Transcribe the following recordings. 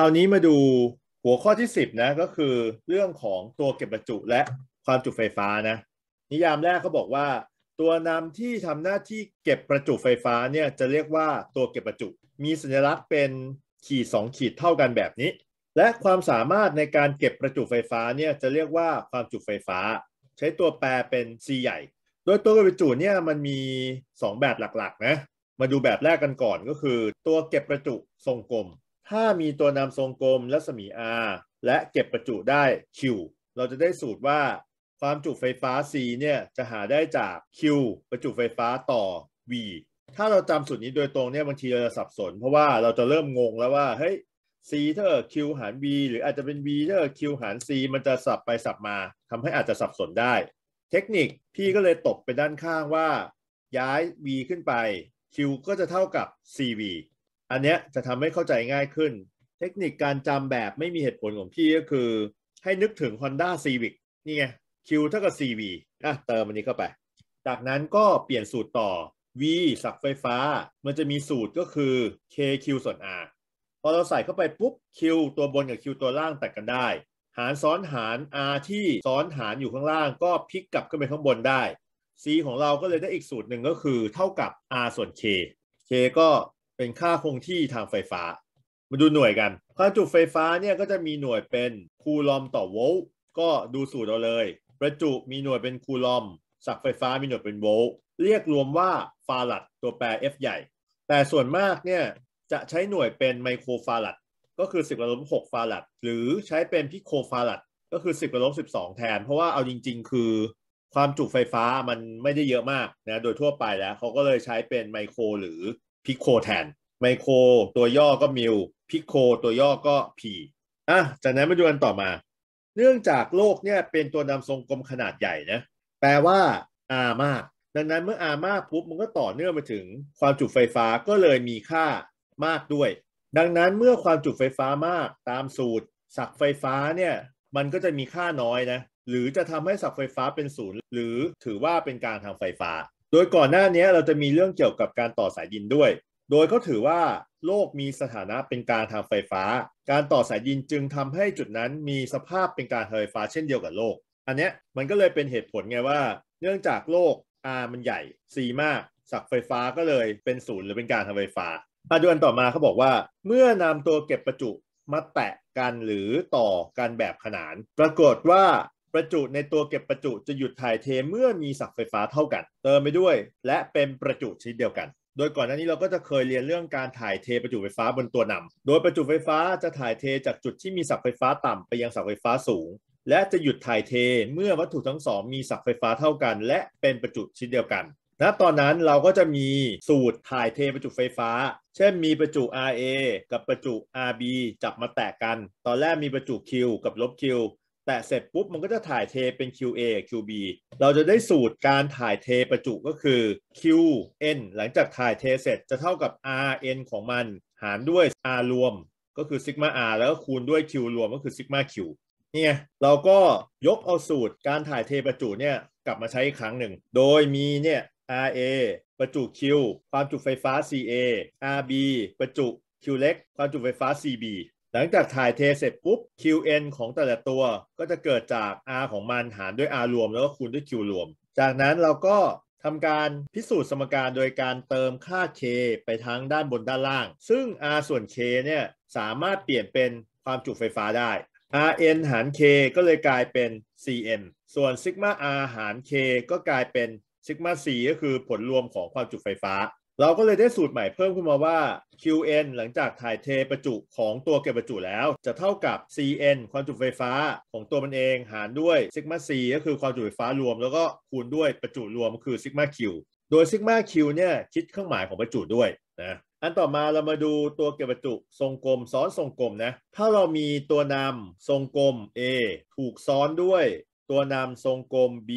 คราวนี้มาดูหัวข้อที่10นะก็คือเรื่องของตัวเก็บประจุและความจุไฟฟ้านะนิยามแรกเขาบอกว่าตัวนำที่ทำหน้าที่เก็บประจุไฟฟ้าเนี่ยจะเรียกว่าตัวเก็บประจุมีสัญลักษณ์เป็นขีด 2 ขีดเท่ากันแบบนี้ และความสามารถในการเก็บประจุไฟฟ้าเนี่ยจะเรียกว่าความจุไฟฟ้า ใช้ตัวแปรเป็น C ใหญ่โดยตัวเก็บประจุเนี่ยมันมี 2 แบบหลักๆนะมาดูแบบแรกกันก่อนก็คือตัวเก็บประจุทรงกลมถ้ามีตัวนำทรงกลมรัศมี r และเก็บประจุได้ q เราจะได้สูตรว่า ความจุไฟฟ้า c เนี่ย จะหาได้จาก q ประจุไฟฟ้าต่อ v ถ้าเราจำสูตรนี้โดยตรงเนี่ยบางทีเราจะสับสน เพราะว่าเราจะเริ่มงงแล้วว่าเฮ้ย c เท่ากับ q หาร v หรืออาจจะเป็น v เท่ากับ q หาร c มันจะสับไปสับมาทำให้อาจจะสับสนได้ เทคนิคพี่ก็เลยตบไปด้านข้างว่าย้าย v ขึ้นไป q ก็จะเท่ากับ cv อันเนี้ยจะทำให้เข้าใจง่ายขึ้น เทคนิคการจำแบบไม่มีเหตุผลของพี่ก็คือ ให้นึกถึง Honda Civic นี่ไง Q เท่ากับ CV อ่ะเติมอันนี้เข้าไป จากนั้นก็เปลี่ยนสูตรต่อ V สับไฟฟ้า มันจะมีสูตรก็คือ KQ ส่วน R พอเราใส่เข้าไปปุ๊บ Q ตัวบนกับ Q ตัวล่างตัดกันได้ หารซ้อนหาร R ที่ซ้อนหารอยู่ข้างล่าง ก็พลิกกลับขึ้นไปข้างบนได้ C ของเราก็เลยได้อีกสูตรหนึ่งก็คือ เท่ากับ R ส่วน K K ก็เป็นค่าคงที่ทางไฟฟ้า มาดูหน่วยกัน ความจุไฟฟ้าเนี่ยก็จะมีหน่วยเป็นคูลอมต่อโวลต์ก็ดูสูตรเราเลย ประจุมีหน่วยเป็นคูลอมสักไฟฟ้ามีหน่วยเป็นโวลต์เรียกรวมว่าฟาลัดตัวแปร F ใหญ่ แต่ส่วนมากเนี่ย จะใช้หน่วยเป็นไมโครฟาลัด ก็คือ 10กระลบหฟาลัด หรือใช้เป็นพิโคฟาลัด ก็คือ 10กระลบสิแทน เพราะว่าเอาจริงๆ คือ ความจุไฟฟ้ามันไม่ได้เยอะมากนะโดยทั่วไปแล้วเขาก็เลยใช้เป็นไมโครหรือพิโคแทนไมโคร ตัวย่อก็มิลพิโคตัวย่อก็พีอ่ะจากนั้นมาดูกันต่อมา เนื่องจากโลกเนี่ยเป็นตัวนำทรงกลมขนาดใหญ่นะ แปลว่าอามาก ดังนั้นเมื่ออามากปุ๊บมันก็ต่อเนื่องไปถึงความจุไฟฟ้าก็เลยมีค่ามากด้วย ดังนั้นเมื่อความจุไฟฟ้ามาก ตามสูตร สักไฟฟ้าเนี่ยมันก็จะมีค่าน้อยนะ หรือจะทำให้สักไฟฟ้าเป็นศูนย์หรือถือว่าเป็นการทางไฟฟ้าโดยก่อนหน้านี้เราจะมีเรื่องเกี่ยวกับการต่อสายดินด้วย โดยเขาถือว่า โลกมีสถานะเป็นการทางไฟฟ้า การต่อสายดินจึงทำให้จุดนั้นมีสภาพเป็นการไฟฟ้าเช่นเดียวกับโลก อันนี้มันก็เลยเป็นเหตุผลไงว่า เนื่องจากโลก R มันใหญ่ C มาก สักไฟฟ้าก็เลยเป็นศูนย์หรือเป็นการทางไฟฟ้ามาดูอันต่อมาเขาบอกว่า เมื่อนำตัวเก็บประจุมาแตะกันหรือต่อกันแบบขนาน ปรากฏว่าประจุในตัวเก็บประจุจะหยุดถ่ายเทเมื่อมีสักไฟฟ้าเท่ากัน เติมไปด้วยและเป็นประจุชนิดเดียวกัน โดยก่อนหน้านี้เราก็จะเคยเรียนเรื่องการถ่ายเทประจุไฟฟ้าบนตัวนำ โดยประจุไฟฟ้าจะถ่ายเทจากจุดที่มีสักไฟฟ้าต่ำไปยังสักไฟฟ้าสูง และจะหยุดถ่ายเท เมื่อวัตถุทั้งสอง มีสักไฟฟ้าเท่ากันและเป็นประจุชิ้นเดียวกันณตอนนั้นเราก็จะมีสูตรถ่ายเทประจุไฟฟ้า เช่นมีประจุ RA กับประจุ RB จับมาแตกกัน ตอนแรกมีประจุ Q กับลบ Q แต่เสร็จปุ๊บมันก็จะถ่ายเทเป็น QA QB เราจะได้สูตรการถ่ายเทประจุก็คือ QN หลังจากถ่ายเทเสร็จจะเท่ากับ RN ของมัน หารด้วย R รวมก็คือซิกมา R แล้วก็คูณด้วย Q รวมก็คือซิกมา Q เนี่ยเราก็ยกเอาสูตรการถ่ายเทประจุเนี่ยกลับมาใช้อีกครั้งหนึ่ง โดยมีเนี่ย RA ประจุ Q ความจุไฟฟ้า CA RB ประจุ Q เล็กความจุไฟฟ้า CB หลังจากถ่ายเทเสร็จปุ๊บ qn ของแต่ละตัวก็จะเกิดจาก r ของมันหารด้วย r รวมแล้วก็คูณด้วย q รวม จากนั้นเราก็ทำการพิสูจน์สมการโดยการเติมค่า k ไปทั้งด้านบนด้านล่าง ซึ่ง r ส่วน k เนี่ย สามารถเปลี่ยนเป็นความจุไฟฟ้าได้ rn หาร k ก็เลยกลายเป็น cn ส่วนซิกมา r หาร k ก็กลายเป็นซิกมา c ก็คือผลรวมของความจุไฟฟ้าเราก็เลยได้สูตรใหม่เพิ่มขึ้นมาว่า Qn หลังจากถ่ายเทประจุของตัวเก็บประจุแล้ว จะเท่ากับ Cn ความจุไฟฟ้าของตัวมันเองหารด้วยซิกมา C ก็คือความจุไฟฟ้ารวมแล้วก็คูณด้วยประจุรวมคือซิกมา Q โดยซิกมา Q เนี่ย คิดเครื่องหมายของประจุด้วยนะ อันต่อมาเรามาดูตัวเก็บประจุ ทรงกลมซ้อนทรงกลมนะ ถ้าเรามีตัวนำทรงกลม A ถูกซ้อนด้วย ตัวนำทรงกลม B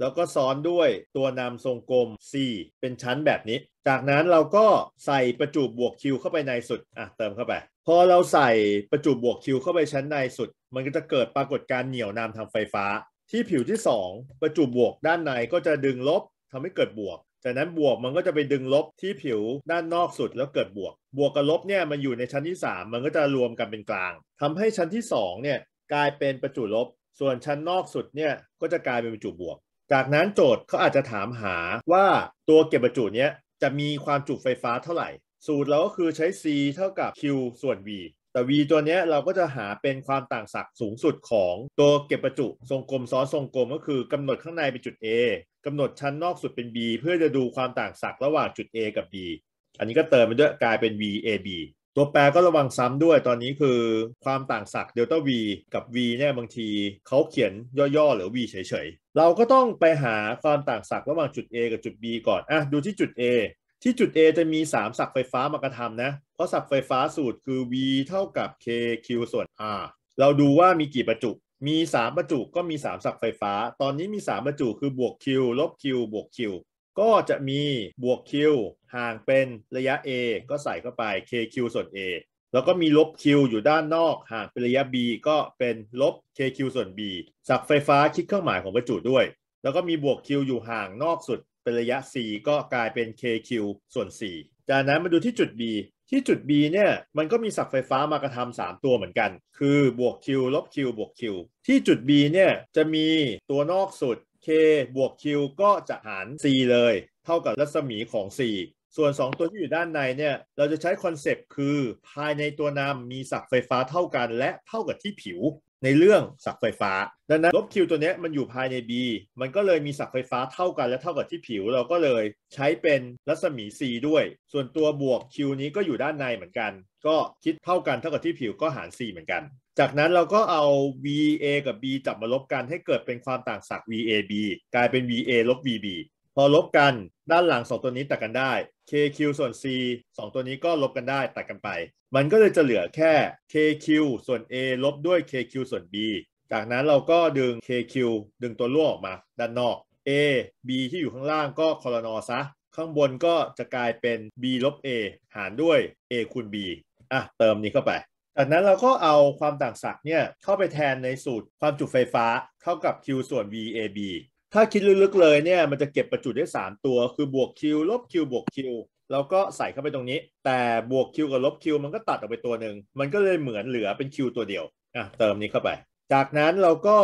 แล้วก็ซ้อนด้วยตัวนามทรงกลม C เป็นชั้นแบบนี้ จากนั้นเราก็ใส่ประจุบบวกคิวเข้าไปในสุดอ่ะเติมเข้าไปพอเราใส่ประจุบบวกคิวเข้าไปชั้นในสุด มันก็จะเกิดปรากฏการเหนี่ยวนามทางไฟฟ้า ที่ผิวที่2ประจุบบวก ด้านในก็จะดึงลบทำให้เกิดบวกจากนั้นบวกมันก็จะไปดึงลบที่ผิวด้านนอกสุดแล้วเกิดบวก บวกกับลบเนี่ยมันอยู่ในชั้นที่ 3 มันก็จะรวมกันเป็นกลาง ทำให้ชั้นที่2เนี่ยกลายเป็นประจุลบส่วนชั้นนอกสุดเนี่ยก็จะกลายเป็นประจุบวกจากนั้นโจทย์เขาอาจจะถามหาว่าตัวเก็บประจุเนี้ยจะมีความจุไฟฟ้าเท่าไหร่ สูตรเราก็คือใช้ c เท่ากับ q ส่วน v แต่ v ตัวเนี้ยเราก็จะหาเป็นความต่างศักย์สูงสุดของ ตัวเก็บประจุ ทรงกลมซ้อนทรงกลมก็คือกำหนดข้างในเป็นจุด A กำหนดชั้นนอกสุดเป็น B เพื่อจะดูความต่างศักย์ระหว่างจุด A กับ B อันนี้ก็เติมไปด้วยกลายเป็น VAB ตัวแปรก็ระวังซ้ำด้วยตอนนี้คือความต่างศักย์เดลต้าวีกับ v เนี่ย บางทีเขาเขียนย่อๆหรือ v เฉยๆเราก็ต้องไปหาความต่างศักย์ระหว่างจุด A กับจุด B ก่อนอ่ะดูที่จุด A ที่จุด A จะมี 3 ศักย์ไฟฟ้ามากระทำนะ เพราะศักย์ไฟฟ้าสูตรคือ v เท่ากับ kq ส่วน r เราดูว่ามีกี่ประจุ มี3ประจุก็มี3ศักย์ไฟฟ้าตอนนี้มี 3ประจุคือบวก q ลบ q บวก q ก็จะมีบวก Q ห่างเป็นระยะ A ก็ใส่เข้าไป KQ ส่วน A แล้วก็มีลบ Q อยู่ด้านนอกห่างเป็นระยะ B ก็เป็นลบ KQ ส่วน B สักไฟฟ้าคิดเครื่องหมายของประจุด้วย แล้วก็มีบวก Q อยู่ห่างนอกสุดเป็นระยะ C ก็กลายเป็น KQ ส่วน C จากนั้นมาดูที่จุด B ที่จุด B เนี่ยมันก็มีสักไฟฟ้ามากระทำ3ตัวเหมือนกัน คือบวก Q ลบ Q บวก Q ที่จุด B เนี่ยจะมีตัวนอกสุด k บวก q ก็จะหาร c เลย เท่ากับรัศมีของ c ส่วน 2 ตัวที่อยู่ด้านในเนี่ย เราจะใช้คอนเซปต์คือภายในตัวนำมีสักไฟฟ้าเท่ากันและเท่ากับที่ผิว ในเรื่องสักไฟฟ้า ดังนั้นลบ q ตัวนี้มันอยู่ภายใน b มันก็เลยมีสักไฟฟ้าเท่ากันและเท่ากับที่ผิว เราก็เลยใช้เป็นรัศมี c ด้วย ส่วนตัวบวก q นี้ก็อยู่ด้านในเหมือนกัน ก็คิดเท่ากันเท่ากับที่ผิว ก็หาร c เหมือนกันจากนั้นเราก็เอา VA กับ B จับมาลบกันให้เกิดเป็นความต่างศักย์ VAB กลายเป็น VA ลบ VB พอลบกันด้านหลัง2ตัวนี้ตัดกันได้ KQ ส่วน C 2ตัวนี้ก็ลบกันได้ตัดกันไป มันก็เลยจะเหลือแค่ KQ ส่วน A ลบด้วย KQ ส่วน B จากนั้นเราก็ดึง KQ ดึงตัวร่วออกมา ด้านนอก A B ที่อยู่ข้างล่างก็คอลนอซะ ข้างบนก็จะกลายเป็น B ลบ A หารด้วย A คูณ B อ่ะเติมนี้เข้าไปจากนั้นเราก็เอาความต่างศักย์เนี่ยเข้าไปแทนในสูตร ความจุไฟฟ้า เท่ากับ Q ส่วน VAB ถ้าคิดลึกๆเลยเนี่ยมันจะเก็บประจุได้3ตัว คือบวก Q ลบ Q บวก Q แล้วก็ใส่เข้าไปตรงนี้ แต่บวก Q กับลบ Q มันก็ตัดออกไปตัวหนึ่ง มันก็เลยเหมือนเหลือเป็น Q ตัวเดียวอ่ะเติมนี้เข้าไป จากนั้นเราก็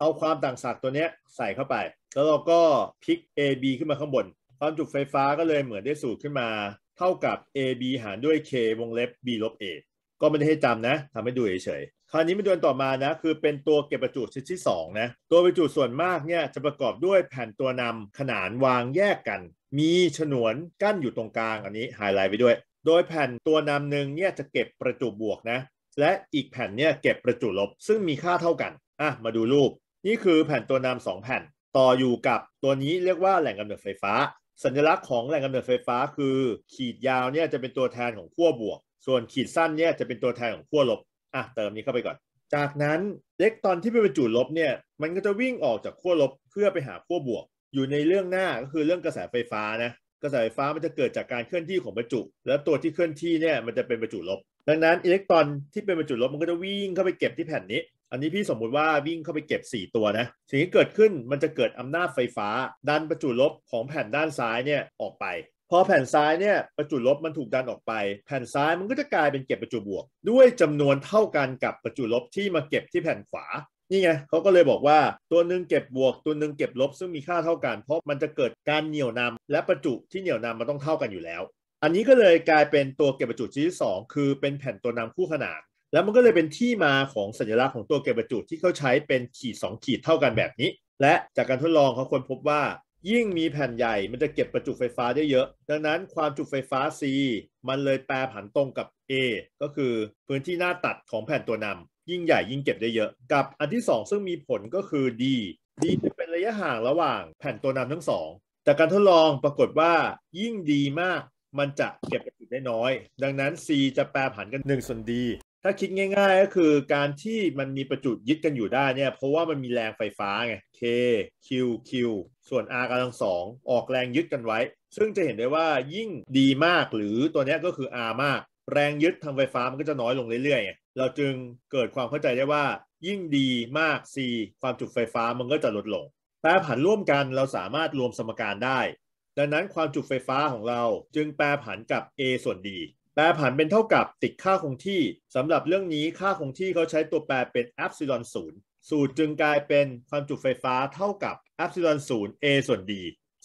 เอาความต่างศักย์ตัวเนี้ยใส่เข้าไป แล้วเราก็พลิก AB ขึ้นมาข้างบน ความจุไฟฟ้าก็เลยเหมือนได้สูตรขึ้นมา เท่ากับ AB หารด้วย K วงเล็บ B ลบ A ก็ไม่ได้ให้จำนะทำให้ดูเฉยๆคราวนี้มาดูันต่อมานะคือเป็นตัวเก็บประจุชิ้นที่2นะตัวประจุส่วนมากเนี่ยจะประกอบด้วยแผ่นตัวนำขนานวางแยกกัน มีฉนวนกั้นอยู่ตรงกลางอันนี้ไฮไลท์ไปด้วย โดยแผ่นตัวนำหนึ่งเนี่ยจะเก็บประจุบวกนะและอีกแผ่นเนี่ยเก็บประจุลบซึ่งมีค่าเท่ากันอ่ะมาดูรูป นี่คือแผ่นตัวนำสองแผ่น ต่ออยู่กับตัวนี้เรียกว่าแหล่งกำเนิดไฟฟ้าสัญลักษณ์ของแหล่งกำเนิดไฟฟ้า คือขีดยาวเนี่ยจะเป็นตัวแทนของขั้วบวกส่วนขีดสั้นเนี่ยจะเป็นตัวแทนของขั้วลบ อ่ะเติมนี้เข้าไปก่อน จากนั้นเล็กตอนที่ไปบรรจุลบเนี่ยมันก็จะวิ่งออกจากขั้วลบเพื่อไปหาขั้วบวก อยู่ในเรื่องหน้าก็คือเรื่องกระแสไฟฟ้านะกระแสไฟฟ้ามันจะเกิดจากการเคลื่อนที่ของประจุ แล้วตัวที่เคลื่อนที่เนี่ยมันจะเป็นประจุลบ ดังนั้นอิเล็กตรอนที่เป็นประจุลบมันก็จะวิ่งเข้าไปเก็บที่แผ่นนี้ อันนี้พี่สมมุติว่าวิ่งเข้าไปเก็บ 4 ตัวนะสิ่งที่เกิดขึ้นมันจะเกิดอำนาจไฟฟ้าดันประจุลบของแผ่นด้านซ้ายเนี่ยออกไปพอแผ่นซ้ายเนี่ยประจุลบมันถูกดันออกไป แผ่นซ้ายมันก็จะกลายเป็นเก็บประจุบวก ด้วยจำนวนเท่ากันกับประจุลบที่มาเก็บที่แผ่นขวา นี่ไงเขาก็เลยบอกว่าตัวหนึ่งเก็บบวก ตัวหนึ่งเก็บลบซึ่งมีค่าเท่ากัน เพราะมันจะเกิดการเหนี่ยวนำและประจุที่เหนี่ยวนำมันต้องเท่ากันอยู่แล้ว อันนี้ก็เลยกลายเป็นตัวเก็บประจุชิที่2คือเป็นแผ่นตัวนำคู่ขนานแล้วมันก็เลยเป็นที่มาของสัญลักษณ์ของตัวเก็บประจุที่เขาใช้เป็นขีด2ขีดเท่ากันแบบนี้และจากการทดลองเขาค้นพบว่ายิ่งมีแผ่นใหญ่มันจะเก็บประจุไฟฟ้าได้เยอะ ดังนั้นความจุไฟฟ้า C มันเลยแปรผันตรงกับ A ก็คือพื้นที่หน้าตัดของแผ่นตัวนำยิ่งใหญ่ยิ่งเก็บได้เยอะ กับ อันที่2ซึ่งมีผลก็คือ D D จะเป็นระยะห่างระหว่างแผ่นตัวนำทั้งสองจากการทดลองปรากฏว่า ยิ่งดีมาก มันจะเก็บประจุได้น้อย ดังนั้น C จะแปรผันกัน1ส่วน D ถ้าคิดง่ายๆก็คือการที่มันมีประจุยึดกันอยู่ได้เนี่ยเพราะว่ามันมีแรงไฟฟ้าไง K Q Q ส่วน R กำลังสองออกแรงยึดกันไว้ ซึ่งจะเห็นได้ว่ายิ่งดีมากหรือตัวนี้ก็คือ R มาก แรงยึดทางไฟฟ้ามันก็จะน้อยลงเรื่อยๆ เราจึงเกิดความเข้าใจได้ว่ายิ่งดีมาก C ความจุไฟฟ้ามันก็จะลดลง แปรผันร่วมกันเราสามารถรวมสมการได้ ดังนั้นความจุไฟฟ้าของเราจึงแปรผันกับ A ส่วน D แปรผันเป็นเท่ากับติดค่าคงที่สำหรับเรื่องนี้ค่าคงที่เขาใช้ตัวแปรเป็นแอปซิลอนศูนย์สูตรจึงกลายเป็นความจุไฟฟ้าเท่ากับแอปซิลอนศูนย์ a ส่วน d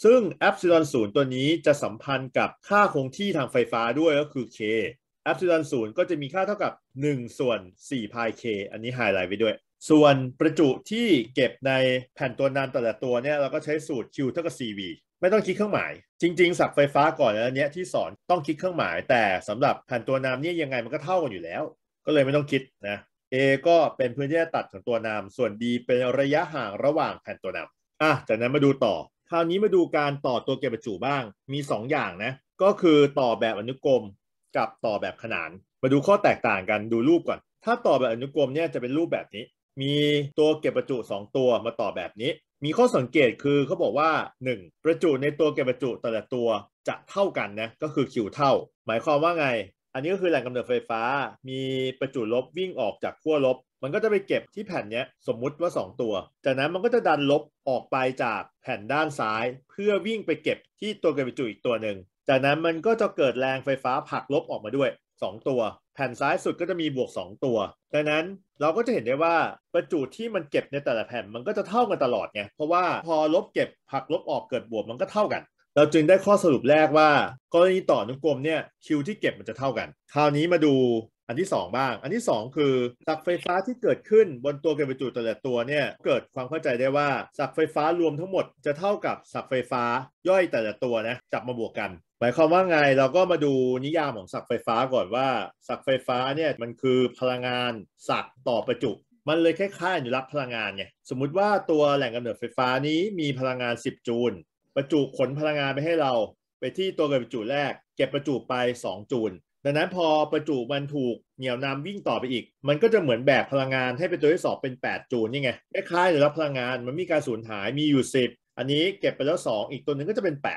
ซึ่งแอปซิลอนศูนย์ตัวนี้จะสัมพันธ์กับค่าคงที่ทางไฟฟ้าด้วยก็คือ k แอปซิลอนศูนย์ก็จะมีค่าเท่ากับ 1 ส่วน4พาย k อันนี้ไฮไลท์ไว้ด้วย ส่วนประจุที่เก็บในแผ่นตัวนันแต่ละตัวเนี่ย เราก็ใช้สูตร q เท่ากับ cv ไม่ต้องคิดเครื่องหมาย จริง ๆ สับไฟฟ้าก่อนแล้วเนี้ยที่สอนต้องคิดเครื่องหมาย แต่สำหรับแผ่นตัวนามนี่ยยังไงมันก็เท่ากันอยู่แล้ว ก็เลยไม่ต้องคิดนะ A ก็เป็นพื้นที่ตัดของตัวนาม ส่วน D เป็นระยะห่างระหว่างแผ่นตัวนาม อ่ะจากนั้นมาดูต่อคราวนี้มาดูการต่อตัวเก็บประจุบ้างมี 2 อย่างนะ ก็คือต่อแบบอนุกรมกับต่อแบบขนาน มาดูข้อแตกต่างกันดูรูปก่อน ถ้าต่อแบบอนุกรมเนี่ยจะเป็นรูปแบบนี้ มีตัวเก็บประจุ 2 ตัวมาต่อแบบนี้มีข้อสังเกตคือเขาบอกว่า 1. ประจุในตัวแกประจุแต่ละตัวจะเท่ากันนะก็คือวเท่า หมายความว่าไง อันนี้ก็คือแหล่งกำเนิดไฟฟ้ามีประจุลบวิ่งออกจากขั้วลบ มันก็จะไปเก็บที่แผ่นนี้สมมุติว่า 2 ตัว จากนั้นมันก็จะดันลบออกไปจากแผ่นด้านซ้าย เพื่อวิ่งไปเก็บที่ตัวแกประจุอีกตัวหนึ่งจากนั้นมันก็จะเกิดแรงไฟฟ้าผลักลบออกมาด้วย 2 ตัวแผ่นซ้ายสุดก็จะมีบวก 2 ตัวดังนั้นเราก็จะเห็นได้ว่าประจุที่มันเก็บในแต่ละแผ่นมันก็จะเท่ากันตลอดไงเพราะว่าพอลบเก็บหักลบออกเกิดบวกมันก็เท่ากัน เราจึงได้ข้อสรุปแรกว่า กรณีต่อนุกรมเนี่ยคิวที่เก็บมันจะเท่ากันคราวนี้มาดูอันที่ 2 บ้าง อันที่ 2 คือ สักไฟฟ้าที่เกิดขึ้นบนตัวเก็บประจุแต่ละตัวเนี่ยเกิดความเข้าใจได้ว่าสักไฟฟ้ารวมทั้งหมดจะเท่ากับสักไฟฟ้าย่อยแต่ละตัวนะจับมาบวกกันหมายความว่าไง เราก็มาดูนิยามของสักไฟฟ้าก่อนว่าสักไฟฟ้าเนี่ยมันคือพลังงานสักต่อประจุ มันเลยคล้ายๆอนุรักษ์พลังงานไงสมมุติว่าตัวแหล่งกำเนิดไฟฟ้านี้มีพลังงาน 10 จูลประจุขนพลังงานไปให้เรา ไปที่ตัวเกิดประจุแรก เก็บประจุไป 2 จูลดังนั้นพอประจุมันถูกเหนี่ยวนำวิ่งต่อไปอีก มันก็จะเหมือนแบกพลังงานให้เป็นตัวที่สองเป็น 8 จูลนี่ไงคล้ายๆอนุรักษ์พลังงานมันมีการสูญหายมีอยู่ 10 อันนี้เก็บไปแล้ว 2 อีกตัวหนึ่งก็จะเป็น 8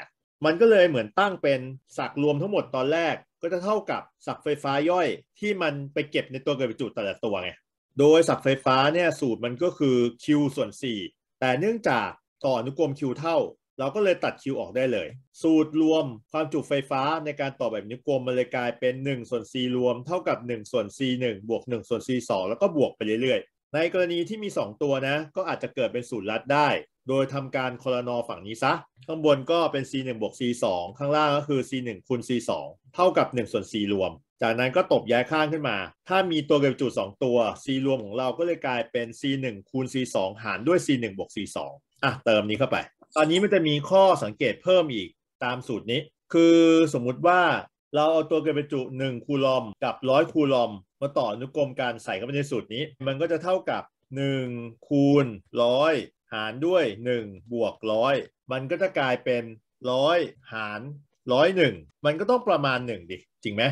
มันก็เลยเหมือนตั้งเป็นสักรวมทั้งหมดตอนแรก ก็จะเท่ากับสักไฟฟ้าย่อย ที่มันไปเก็บในตัวเกิดประจุแต่ละตัวไงโดยสักไฟฟ้าเนี่ยสูตรมันก็คือ Q ส่วน 4 แต่เนื่องจากต่ออนุกรม Q เท่าเราก็เลยตัด Q ออกได้เลย สูตรรวมความจุไฟฟ้าในการต่อแบบอนุกรมมันเลยกลายเป็น 1 ส่วน C รวมเท่ากับ 1 ส่วน C 1บวก 1 ส่วน C 2แล้วก็บวกไปเรื่อยๆ ในกรณีที่มี 2 ตัวนะก็อาจจะเกิดเป็นสูตรลัดได้โดยทำการคอลนอฝั่งนี้ซะ ข้างบนก็เป็น c 1บวก c 2ข้างล่างก็คือ c 1คูณ c 2เท่ากับ1ส่วน c รวม จากนั้นก็ตบย้ายข้างขึ้นมา ถ้ามีตัวเก็บจุด2ตัว c รวมของเราก็เลยกลายเป็น c 1คูณ c 2หารด้วย c 1บวก c 2อ่ะเติมนี้เข้าไป ตอนนี้มันจะมีข้อสังเกตเพิ่มอีกตามสูตรนี้ คือสมมุติว่าเราเอาตัวเกิดเนจุ 1 คูลอมกับ 100 คูลอมมาต่ออนุกรมการใส่เข้าไปในสูตรนี้ มันก็จะเท่ากับ1คูณ100หารด้วย1บวกร้อยมันก็จะกลายเป็นร้อยหารร้อยหนึ่งมันก็ต้องประมาณ 1 ดิ จริงไหม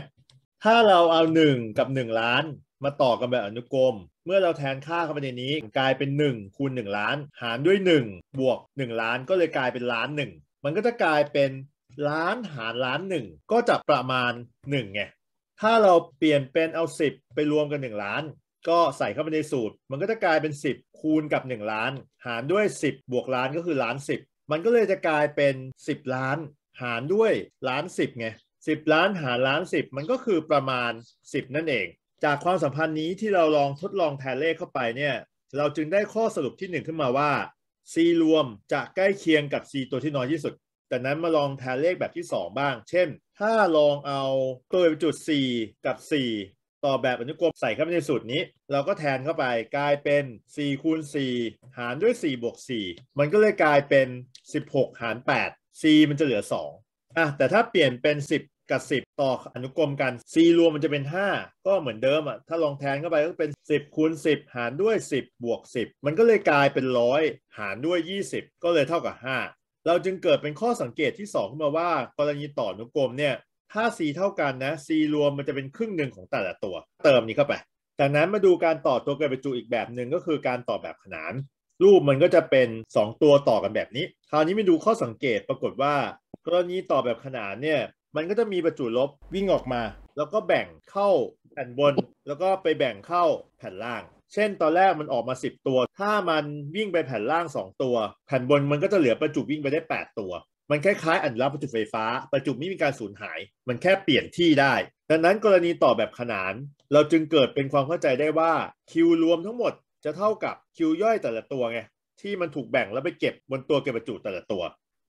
ถ้าเราเอา 1 กับ 1 ล้านมาต่อกันแบบอนุกรมเมื่อเราแทนค่าเข้าไปในนี้กลายเป็น 1คูณ1ล้าน หารด้วย 1 บวก 1 ล้านก็เลยกลายเป็นล้าน 1 มันก็จะกลายเป็นล้านหารล้าน 1 ก็จะประมาณ1ไงถ้าเราเปลี่ยนเป็นเอา 10 ไปรวมกัน 1 ล้าน ก็ใส่เข้าไปในสูตรมันก็จะกลายเป็น 10คูณกับ 1 ล้าน หารด้วย 10 บวกล้านก็คือล้าน10 มันก็เลยจะกลายเป็น 10 ล้านหารด้วยล้าน10ไง10 ล้านหารล้าน10 มันก็คือประมาณ 10 นั่นเอง จากความสัมพันธ์นี้ที่เราลองทดลองแทนเลขเข้าไปเนี่ยเราจึงได้ข้อสรุปที่ 1 ขึ้นมาว่า c รวมจะใกล้เคียงกับ c ตัวที่น้อยที่สุด แต่นั้นมาลองแทนเลขแบบที่ 2 บ้าง เช่นถ้าลองเอาตัวจุด4กับ 4ต่อแบบอนุกรมใส่เข้าไปในสูตรนี้ เราก็แทนเข้าไปกลายเป็น 4คูณ4หารด้วย 4 บวก 4 มันก็เลยกลายเป็น 16 หาร8 c มันจะเหลือ 2 อ่ะ แต่ถ้าเปลี่ยนเป็น 10 กับ 10 ต่ออนุกรมกัน c รวมมันจะเป็น 5 ก็เหมือนเดิมอ่ะ ถ้าลองแทนเข้าไปก็เป็น 10 คูณ 10 หารด้วย 10บวก10 มันก็เลยกลายเป็น 100 หารด้วย 20 ก็เลยเท่ากับ 5 เราจึงเกิดเป็นข้อสังเกตที่ 2 ขึ้นมาว่า กรณีต่ออนุกรมเนี่ยถ้า c เท่ากันนะ c รวมมันจะเป็นครึ่งหนึ่งของแต่ละตัว เติมนี้เข้าไป จากนั้นมาดูการต่อตัวเกิดเประจุอีกแบบหนึ่งก็คือการต่อแบบขนาน รูปมันก็จะเป็น 2 ตัวต่อกันแบบนี้ คราวนี้มาดูข้อสังเกตปรากฏว่ากรณีต่อแบบขนานเนี่ยมันก็จะมีประจุลบวิ่งออกมา แล้วก็แบ่งเข้าแผ่นบน แล้วก็ไปแบ่งเข้าแผ่นล่าง เช่น ตอนแรกมันออกมา 10 ตัว ถ้ามันวิ่งไปแผ่นล่าง 2 ตัวแผ่นบนมันก็จะเหลือประจุวิ่งไปได้ 8 ตัวมันคล้ายๆ อันรับประจุไฟฟ้า ประจุไม่มีการสูญหาย มันแค่เปลี่ยนที่ได้ดังนั้นกรณีต่อแบบขนาน เราจึงเกิดเป็นความเข้าใจได้ว่าคิวรวมทั้งหมดจะเท่ากับคิวย่อยแต่ละตัวไงที่มันถูกแบ่งแล้วไปเก็บบนตัวเก็บประจุแต่ละตัว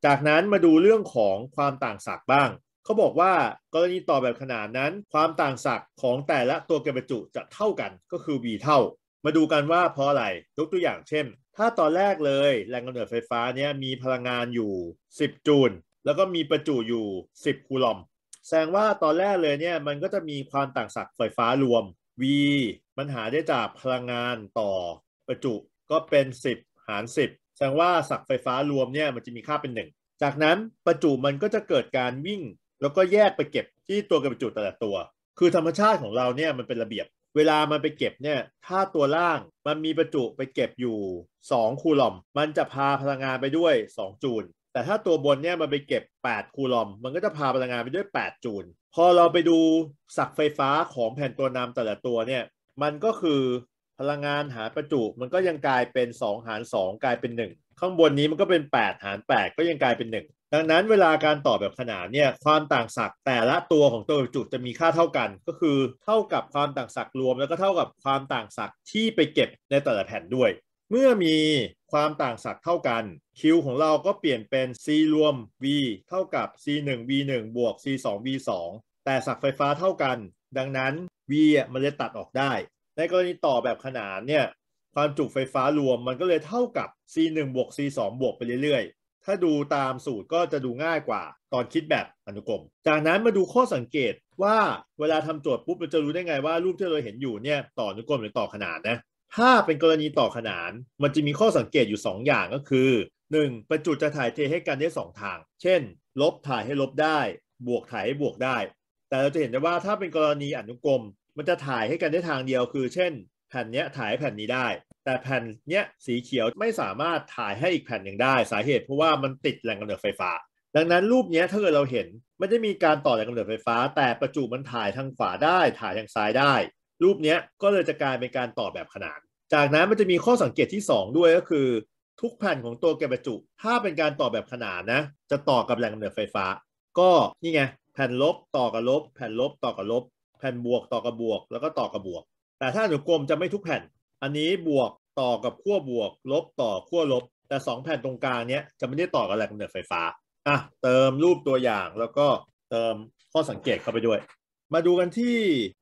จากนั้นมาดูเรื่องของความต่างศักย์บ้างเขาบอกว่ากรณีต่อแบบขนานนั้น ความต่างศักย์ของแต่ละตัวเก็บประจุจะเท่ากันก็คือ v เท่ามาดูกันว่าเพราะอะไรยกตัวอย่างเช่นถ้าตอนแรกเลยแรงกำเนิดไฟฟ้าเนี่ยมีพลังงานอยู่ 10 จูล แล้วก็มีประจุอยู่ 10 คูลอมแสดงว่าตอนแรกเลยเนี่ยมันก็จะมีความต่างศักย์ไฟฟ้ารวม V มันหาได้จากพลังงานต่อประจุก็เป็น 10 หาร 10 แสดงว่าศักย์ไฟฟ้ารวมเนี่ยมันจะมีค่าเป็น1จากนั้นประจุมันก็จะเกิดการวิ่ง แล้วก็แยกไปเก็บที่ตัวกับประจุแต่ละตัว คือธรรมชาติของเราเนี่ยมันเป็นระเบียบเวลามันไปเก็บเนี่ย ถ้าตัวล่างมันมีประจุไปเก็บอยู่ 2 คูลอม มันจะพาพลังงานไปด้วย 2 จูล แต่ถ้าตัวบนเนี่ยมันไปเก็บ 8 คูลอม มันก็จะพาพลังงานไปด้วย 8 จูล พอเราไปดูสักไฟฟ้าของแผ่นตัวนำแต่ละตัวเนี่ย มันก็คือพลังงานหารประจุมันก็ยังกลายเป็น 2 หาร 2 กลายเป็น 1 ข้างบนนี้มันก็เป็น 8 หาร 8 ก็ยังกลายเป็น 1ดังนั้นเวลาการต่อแบบขนานเนี่ยความต่างศักย์แต่ละตัวของตัวจุดจะมีค่าเท่ากัน ก็คือเท่ากับความต่างศักย์รวมแล้วก็เท่ากับความต่างศักย์ที่ไปเก็บในแต่ละแผ่นด้วย เมื่อมีความต่างศักย์เท่ากัน Q ของเราก็เปลี่ยนเป็น C รวม V เท่ากับ C 1 V 1บวก C 2 V 2แต่ศักย์ไฟฟ้าเท่ากัน ดังนั้น V มันเลยตัดออกได้ ในกรณีต่อแบบขนานเนี่ยความจุไฟฟ้ารวม มันก็เลยเท่ากับ C 1บวก C 2บวกไปเรื่อยๆถ้าดูตามสูตรก็จะดูง่ายกว่าตอนคิดแบบอนุกรม จากนั้นมาดูข้อสังเกตว่าเวลาทำโจทย์ปุ๊บเราจะรู้ได้ไงว่ารูปที่เราเห็นอยู่เนี่ยต่ออนุกรมหรือต่อขนานนะถ้าเป็นกรณีต่อขนาน มันจะมีข้อสังเกตอยู่ 2 อย่างก็คือ 1. ประจุจะถ่ายเทให้กันได้ 2 ทาง เช่น ลบถ่ายให้ลบได้ บวกถ่ายให้บวกได้ แต่เราจะเห็นได้ว่าถ้าเป็นกรณีอนุกรมมันจะถ่ายให้กันได้ทางเดียวคือ เช่น แผ่นนี้ถ่ายแผ่นนี้ได้แต่แผ่นเนี้ย สีเขียวไม่สามารถถ่ายให้อีกแผ่นหนึ่งได้ สาเหตุเพราะว่ามันติดแหล่งกำเนิดไฟฟ้า ดังนั้นรูปเนี้ถ้าเกิดเราเห็นไม่ได้มีการต่อแหล่งกำเนิดไฟฟ้า แต่ประจุมันถ่ายทางขวาได้ถ่ายทางซ้ายได้ รูปเนี้ย ก็เลยจะกลายเป็นการต่อแบบขนานจากนั้นมันจะมีข้อสังเกตที่ 2 ด้วยก็คือทุกแผ่นของตัวแกประจุ ถ้าเป็นการต่อแบบขนานนะจะต่อกับแหล่งกำเนิดไฟฟ้า ก็นี่ไงแผ่นลบต่อกับลบแผ่นลบต่อกับลบ แผ่นบวกต่อกับบวกแล้วก็ต่อกับบวก แต่ถ้าหนูกลมจะไม่ทุกแผ่นอันนี้บวกต่อกับขั้วบวก ลบต่อขั้วลบ แต่ 2 แผ่นตรงกลางเนี้ยจะไม่ได้ต่อกับแหล่งกำเนิดไฟฟ้าอ่ะเติมรูปตัวอย่างแล้วก็เติมข้อสังเกตเข้าไปด้วย มาดูกันที่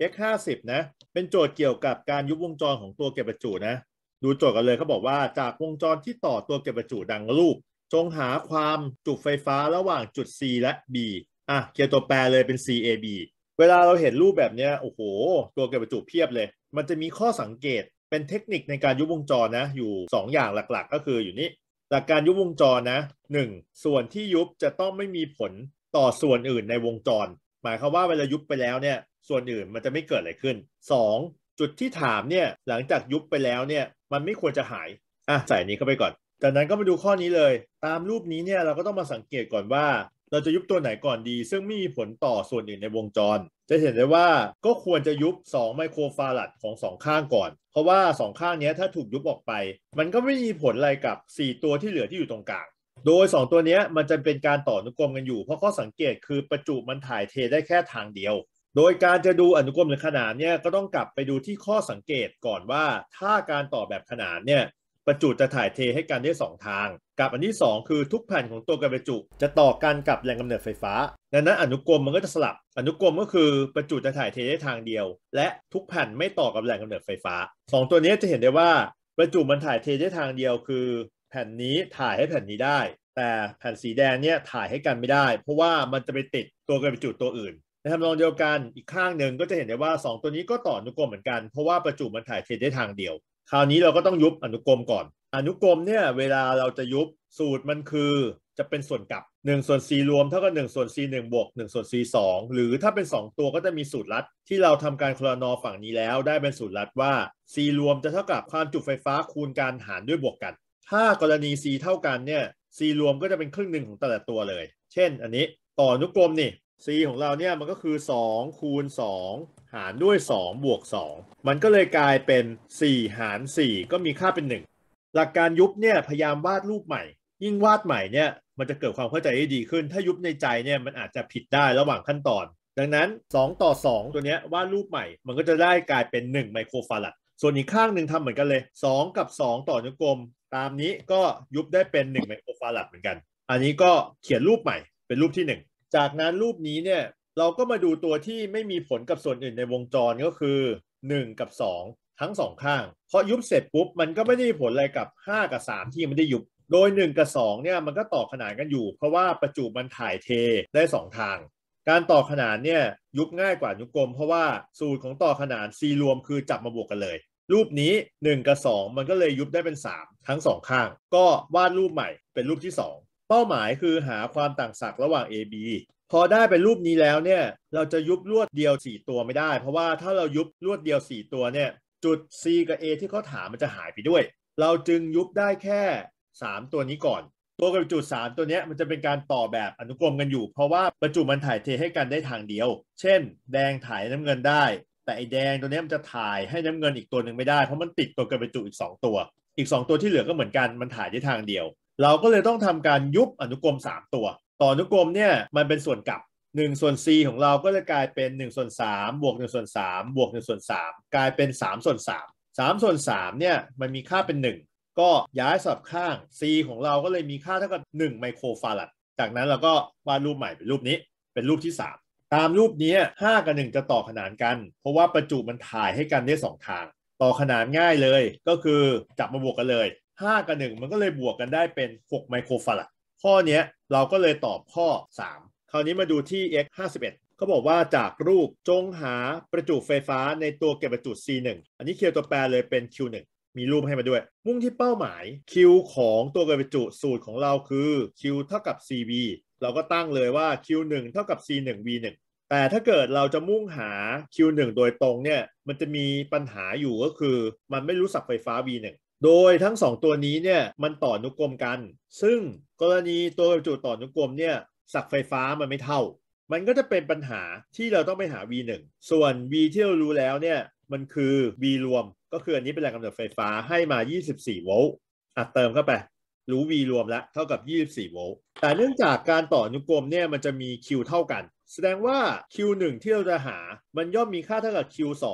x 5 0นะเป็นโจทย์เกี่ยวกับการยุบวงจรของตัวเก็บประจุนะดูโจทย์กันเลยเขาบอกว่าจากวงจรที่ต่อตัวเก็บประจุดังรูปจงหาความจุไฟฟ้าระหว่างจุด C และ B อ่ะเขียนตัวแปรเลยเป็น CAB เวลาเราเห็นรูปแบบเนี้ยโอ้โห ตัวเก็บประจุเพียบเลย มันจะมีข้อสังเกตเป็นเทคนิคในการยุบวงจรนะอยู่ 2 อย่างหลักๆ ก็คืออยู่นี่หลักการยุบวงจรนะ 1 ส่วนที่ยุบจะต้องไม่มีผลต่อส่วนอื่นในวงจร หมายความว่าเวลายุบไปแล้วเนี่ยส่วนอื่นมันจะไม่เกิดอะไรขึ้น 2. จุดที่ถามเนี่ยหลังจากยุบไปแล้วเนี่ยมันไม่ควรจะหายอ่ะใส่นี้เข้าไปก่อนจากนั้นก็มาดูข้อนี้เลย ตามรูปนี้เนี่ยเราก็ต้องมาสังเกตก่อนว่าเราจะยุบตัวไหนก่อนดี ซึ่งมีผลต่อส่วนอื่นในวงจร จะเห็นได้ว่าก็ควรจะยุบ2ไมโครฟารัดของ2ข้างก่อน เพราะว่า 2 ข้างนี้ถ้าถูกยุบออกไป มันก็ไม่มีผลอะไรกับ 4 ตัวที่เหลือที่อยู่ตรงกลาง โดย 2 ตัวนี้มันจะเป็นการต่ออนุกรมกันอยู่ เพราะข้อสังเกตคือประจุมันถ่ายเทได้แค่ทางเดียว โดยการจะดูอนุกรมหรือขนาดเนี่ยก็ต้องกลับไปดูที่ข้อสังเกตก่อนว่าถ้าการต่อแบบขนาดเนี่ยประจุจะถ่ายเทให้กันได้2ทาง กับอันที่ 2 คือทุกแผ่นของตัวกระระจุจะต่อกันกับแหล่งกำเนิดไฟฟ้าดังนั้นอนุกรมมันก็จะสลับ อนุกรมก็คือประจุจะถ่ายเทได้ทางเดียว และทุกแผ่นไม่ต่อกับแหล่งกำเนิดไฟฟ้า 2 ตัวนี้จะเห็นได้ว่า ประจุมันถ่ายเทได้ทางเดียว คือ แผ่นนี้ถ่ายให้แผ่นนี้ได้ แต่แผ่นสีแดงเนี่ยถ่ายให้กันไม่ได้ เพราะว่ามันจะไปติดตัวกระระจุตัวอื่น ในทำนองเดียวกันอีกข้างหนึ่งก็จะเห็นได้ว่า 2 ตัวนี้ก็ต่ออนุกรมเหมือนกันเพราะว่าประจุมันถ่ายเทได้ทางเดียวคราวนี้เราก็ต้องยุบอนุกรมก่อน อนุกรมเนี่ยเวลาเราจะยุบสูตรมันคือ จะเป็นส่วนกลับ1ส่วน c รวมเท่ากับ1ส่วน c 1บวก1ส่วน c 2หรือถ้าเป็น 2 ตัวก็จะมีสูตรลัดที่เราทำการคลนอฝั่งนี้แล้วได้เป็นสูตรลัดว่า c รวมจะเท่ากับความจุไฟฟ้าคูณการหารด้วยบวกกันถ้ากรณี c เท่ากันเนี่ย c รวมก็จะเป็นครึ่งหนึ่งของแต่ละตัวเลยเช่น อันนี้ต่ออนุกรมนี่ c ของเราเนี่ยมันก็คือ2คูณ2หารด้วย 2 บวก 2 มันก็เลยกลายเป็น 4 หาร 4 ก็มีค่าเป็น 1 หลักการยุบเนี่ยพยายามวาดรูปใหม่ ยิ่งวาดใหม่เนี่ยมันจะเกิดความเข้าใจได้ดีขึ้น ถ้ายุบในใจเนี่ยมันอาจจะผิดได้ระหว่างขั้นตอน ดังนั้น 2 ต่อ 2 ตัวเนี้ยวาดรูปใหม่มันก็จะได้กลายเป็น 1 ไมโครฟารัดส่วนอีกข้างหนึ่งทำเหมือนกันเลย 2 กับ 2 ต่อนวกลม ตามนี้ก็ยุบได้เป็น 1 ไมโครฟารัดเหมือนกัน อันนี้ก็เขียนรูปใหม่เป็นรูปที่ 1 จากนั้นรูปนี้เนี่ยเราก็มาดูตัวที่ไม่มีผลกับส่วนอื่นในวงจรก็คือ 1 กับ 2 ทั้ง 2 ข้าง เพราะยุบเสร็จปุ๊บมันก็ไม่ได้ผลอะไรกับ 5 กับ 3 ที่มันได้ยุบ โดย1กับ2เนี่ยมันก็ต่อขนานกันอยู่ เพราะว่าประจุมันถ่ายเทได้2ทางการต่อขนานเนี่ยยุบง่ายกว่ายุบกลมเพราะว่าสูตรของต่อขนาน C รวมคือจับมาบวกกันเลย รูปนี้ 1 กับ 2 มันก็เลยยุบได้เป็น 3 ทั้ง 2 ข้างก็วาดรูปใหม่เป็นรูปที่ 2 เป้าหมายคือหาความต่างศักย์ระหว่าง AB พอได้เป็นรูปนี้แล้วเนี่ย เราจะยุบลวดเดียว 4 ตัวไม่ได้ เพราะว่าถ้าเรายุบลวดเดียว 4 ตัวเนี่ย จุด C กับ A ที่เขาถามมันจะหายไปด้วย เราจึงยุบได้แค่ 3 ตัวนี้ก่อน ตัวกับจุด 3 ตัวนี้มันจะเป็นการต่อแบบอนุกรมกันอยู่ เพราะว่า ประจุมันถ่ายเทให้กันได้ทางเดียว เช่น แดงถ่ายน้ำเงินได้ แต่ไอแดงตัวนี้มันจะถ่ายให้น้ำเงินอีกตัวหนึ่งไม่ได้ เพราะมันติดตัวกับประจุอีก 2 ตัว อีก 2 ตัวที่เหลือก็เหมือนกัน มันถ่ายได้ทางเดียว เราก็เลยต้องทำการยุบอนุกรม3 ตัวต่อนุกรมเนี่ยมันเป็นส่วนกลับ1ส่วน c ของเราก็จะกลายเป็น1ส่วน3บวก1ส่วน3บวก1ส่วน3กลายเป็น3ส่วน 3 3 ส่วน3เนี่ยมันมีค่าเป็น 1 ก็ย้ายสับข้าง c ของเราก็เลยมีค่าเท่ากับ 1 ไมโครฟาราดจากนั้นเราก็วาดรูปใหม่เป็นรูปนี้เป็นรูปที่ 3 ตามรูปนี้ 5 กับ 1 จะต่อขนานกัน เพราะว่าประจุมันถ่ายให้กันได้ 2 ทาง ต่อขนานง่ายเลยก็คือจับมาบวกกันเลย 5 กับ 1 มันก็เลยบวกกันได้เป็น6ไมโครฟาราดข้อนี้เราก็เลยตอบข้อ 3 คราวนี้มาดูที่ x 51เขาบอกว่าจากรูปจงหาประจุไฟฟ้าในตัวเก็บประจุ C1 อันนี้เคลียร์ตัวแปรเลยเป็น Q1 มีรูปให้มาด้วย มุ่งที่เป้าหมาย Q ของตัวเก็บประจุสูตรของเราคือ Q เท่ากับ CV เราก็ตั้งเลยว่า Q1 เท่ากับ C1 V1 แต่ถ้าเกิดเราจะมุ่งหา Q1 โดยตรงเนี่ย มันจะมีปัญหาอยู่ก็คือ มันไม่รู้สับไฟฟ้า V1 โดย ทั้ง 2 ตัวนี้เนี่ยมันต่อนุกรมกัน ซึ่งกรณีตัวจุดต่อนุกรมเนี่ยสักไฟฟ้า มันไม่เท่า มันก็จะเป็นปัญหาที่เราต้องไปหา v1 ส่วน v ที่เรารู้แล้วเนี่ยมันคือ v รวมก็คืออันนี้เป็นแรงกำเนิดไฟฟ้าให้มา 24 โวลต์อัดเติมเข้าไป รู้ v รวมแล้ว เท่ากับ 24 โวลต์แต่เนื่องจากการต่อนุกรมเนี่ยมันจะมี q เท่ากัน แสดงว่า q1 ที่เราจะหามันย่อมมีค่าเท่ากับ q2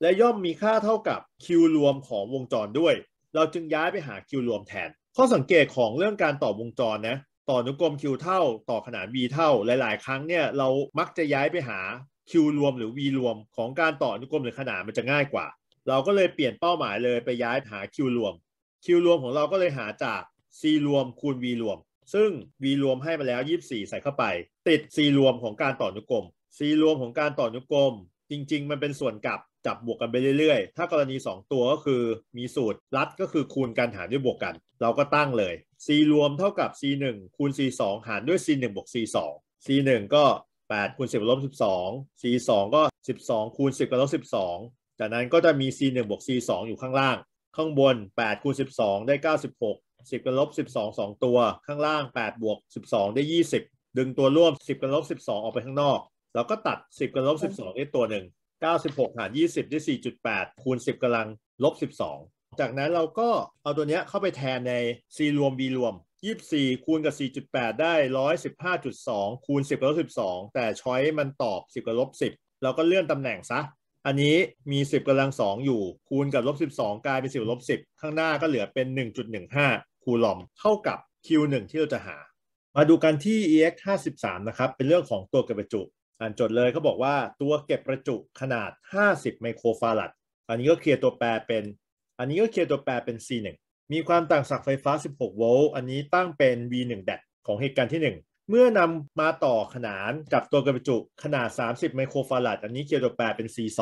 และย่อมมีค่าเท่ากับ q รวมของวงจรด้วยเราจึงย้ายไปหาคิวรวมแทน ข้อสังเกตของเรื่องการต่อวงจรนะ ต่อนุกรมคิวเท่า ต่อขนาด v เท่า หลายๆครั้งเนี่ยเรามักจะย้ายไปหาคิวรวม หรือ v รวมของการต่ออนุกรมหรือขนาดมันจะง่ายกว่า เราก็เลยเปลี่ยนเป้าหมายเลยไปย้ายหาคิวรวมคิวรวมของเราก็เลยหาจาก c รวมคูณ v รวม ซึ่ง v รวมให้มาแล้ว 24 ใส่เข้าไป ติด c รวมของการต่อนุกรม c รวมของการต่อนุกรม จริงๆมันเป็นส่วนกลับจับบวกกันไปเรื่อยๆ ถ้ากรณี 2 ตัวก็คือมีสูตรรัดก็คือคูณกันหารด้วยบวกกันเราก็ตั้งเลย c รวมเท่ากับ c 1คูณ c 2หารด้วย c 1บวก c 2 c 1ก็8คูณ10ลบ12 c 2ก็ 12 คูณ 10กลบ12 จากนั้นก็จะมี c 1บวก c 2อยู่ข้างล่าง ข้างบน8คูณ12 ได้ 96 10กับลบ12 2ตัวข้างล่าง8บวก12 ได้ 20 ดึงตัวร่วม 10กับลบ12 ออกไปข้างนอก แล้วก็ตัด 10กับลบ12ได้ตัวหนึ่ง96หาร20 ได้ 4.8 คูณ 10กำลังลบ12จากนั้นเราก็เอาตัวเนี้ยเข้าไปแทนใน c รวม b รวม 24 คูณกับ 4.8 ได้ 115.2 คูณ 10กับลบ12 แต่ช้อยมันตอบ 10กับลบ10เราก็เลื่อนตำแหน่งซะ อันนี้มี 10กำลัง 2 อยู่คูณกับลบ12 กลายเป็น 10ลบ10ข้างหน้าก็เหลือเป็น 1.15 คูลอมเท่ากับ Q1 ที่เราจะหา มาดูกันที่ EX 53นะครับเป็นเรื่องของตัวกระประจุอ่านจดเลยเขาบอกว่าตัวเก็บประจุขนาด 50ไมโครฟาลัดอันนี้ก็เคลียร์ตัวแปรเป็น อันนี้ก็เคลียร์ตัวแปรเป็น C1 มีความต่างศักย์ไฟฟ้า16โวลต์อันนี้ตั้งเป็น V1 แดดของเหตุการณ์ที่ 1 เมื่อนำมาต่อขนานกับตัวเก็บประจุขนาด 30ไมโครฟาลัดอันนี้เคลียร์ตัวแปรเป็น C2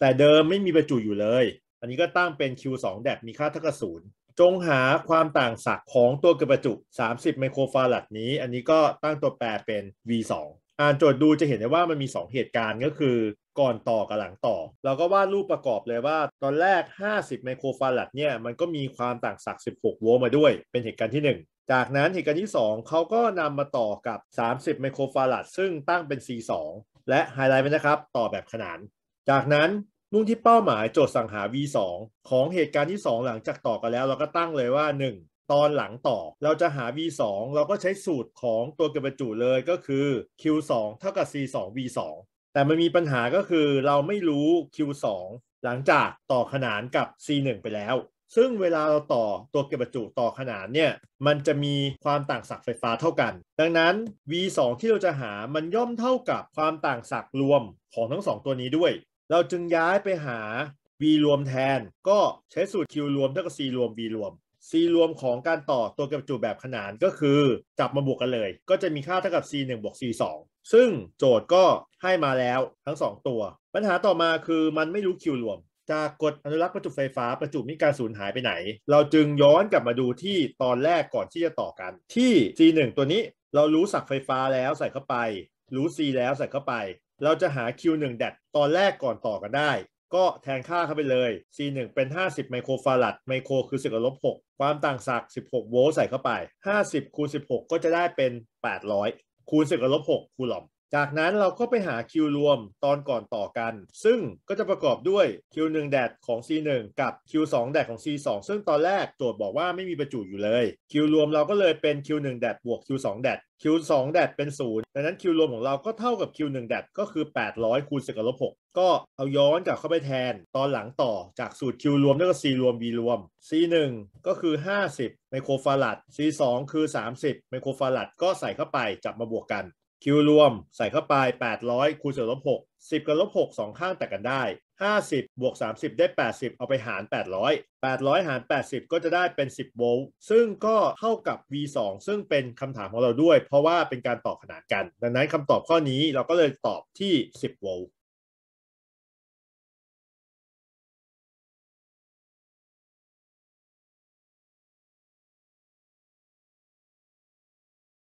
แต่เดิมไม่มีประจุอยู่เลย อันนี้ก็ตั้งเป็น Q2 แดดมีค่าเท่ากับศูนย์จงหาความต่างศักย์ของตัวเก็บประจุ 30ไมโครฟาลัดนี้ อันนี้ก็ตั้งตัวแปรเป็น V2 อ่านโจทย์ดูจะเห็นได้ว่ามันมี 2 เหตุการณ์ก็คือก่อนต่อกับหลังต่อ เราก็วาดรูปประกอบเลยว่าตอนแรก 50ไมโครฟารัดเนี่ยมันก็มีความต่างศักย์16 โวลต์มาด้วย เป็นเหตุการณ์ที่ 1 จากนั้นเหตุการณ์ที่ 2 เขาก็นำมาต่อกับ 30ไมโครฟารัดซึ่งตั้งเป็น C2 และไฮไลท์ไปนะครับ ต่อแบบขนาน จากนั้นมุ่งที่เป้าหมายโจทย์สังหา V2 ของเหตุการณ์ที่ 2 หลังจากต่อกันแล้ว เราก็ตั้งเลยว่า 1ตอนหลังต่อเราจะหา v2 เราก็ใช้สูตรของตัวเก็บประจุเลยก็คือ q2 เท่ากับ c2 v2 แต่มันมีปัญหาก็คือเราไม่รู้ q2 หลังจากต่อขนานกับ c1 ไปแล้ว ซึ่งเวลาเราต่อตัวเก็บประจุต่อขนานเนี่ยมันจะมีความต่างศักย์ไฟฟ้าเท่ากัน ดังนั้น v2 ที่เราจะหามันย่อมเท่ากับความต่างศักย์รวมของทั้งสองตัวนี้ด้วย เราจึงย้ายไปหา v รวมแทนก็ใช้สูตร q รวมเท่ากับ c รวม v รวม c รวมของการต่อตัวกระจุแบบขนานก็คือจับมาบวกกันเลย ก็จะมีค่าเท่ากับ c 1บวก c 2ซึ่งโจทย์ก็ให้มาแล้วทั้ง 2 ตัว ปัญหาต่อมาคือมันไม่รู้ Q รวมจากกฎอนุรักษ์ประจุไฟฟ้าประจุมีการสูญหายไปไหน เราจึงย้อนกลับมาดูที่ตอนแรกก่อนที่จะต่อกัน ที่ c 1ตัวนี้เรารู้สักไฟฟ้าแล้วใส่เข้าไป รู้ c แล้วใส่เข้าไป เราจะหา q 1แดดตอนแรกก่อนต่อกันได้ก็แทนค่าเข้าไปเลย C1 เป็น 50 ไมโครฟารัด ไมโครคือิบกับลบ6 ความต่างศักย์16 โวลต์ใส่เข้าไป 50 คูณ 16 ก็จะได้เป็น 800คูณิบกับลบ6คูลอมจากนั้นเราก็ไปหาคิวรวมตอนก่อนต่อกัน ซึ่งก็จะประกอบด้วยคิวหนึ่งแดดของ C1 กับคิวสองแดดของ C2 ซึ่งตอนแรกโจทย์บอกว่าไม่มีประจุอยู่เลยคิวรวมเราก็เลยเป็นคิวหนึ่งแดดบวกคิวสองแดดคิวสองแดดเป็นศูนย์ดังนั้นคิวรวมของเราก็เท่ากับคิวหนึ่งแดดก็คือ800คูณสศบกับลบหกก็เอาย้อนกลับเข้าไปแทนตอนหลังต่อจากสูตรคิวรวมแล้วก็ C รวมีรวม C1 ก็คือ 50ไมโครฟารัด C2 คือ 30ไมโครฟารัด ก็ใส่เข้าไปจับมาบวกกันคิวรวมใส่เข้าไป 800คูณส่วนลบ6 10 กับลบ6 2 ข้างแตกกันได้ 50 บวก 30 ได้ 80 เอาไปหาร 800 800 หาร 80 ก็จะได้เป็น 10โวลต์ซึ่งก็เท่ากับ V2 ซึ่งเป็นคำถามของเราด้วย เพราะว่าเป็นการต่อขนาดกัน ดังนั้นคำตอบข้อนี้เราก็เลยตอบที่ 10โวลต์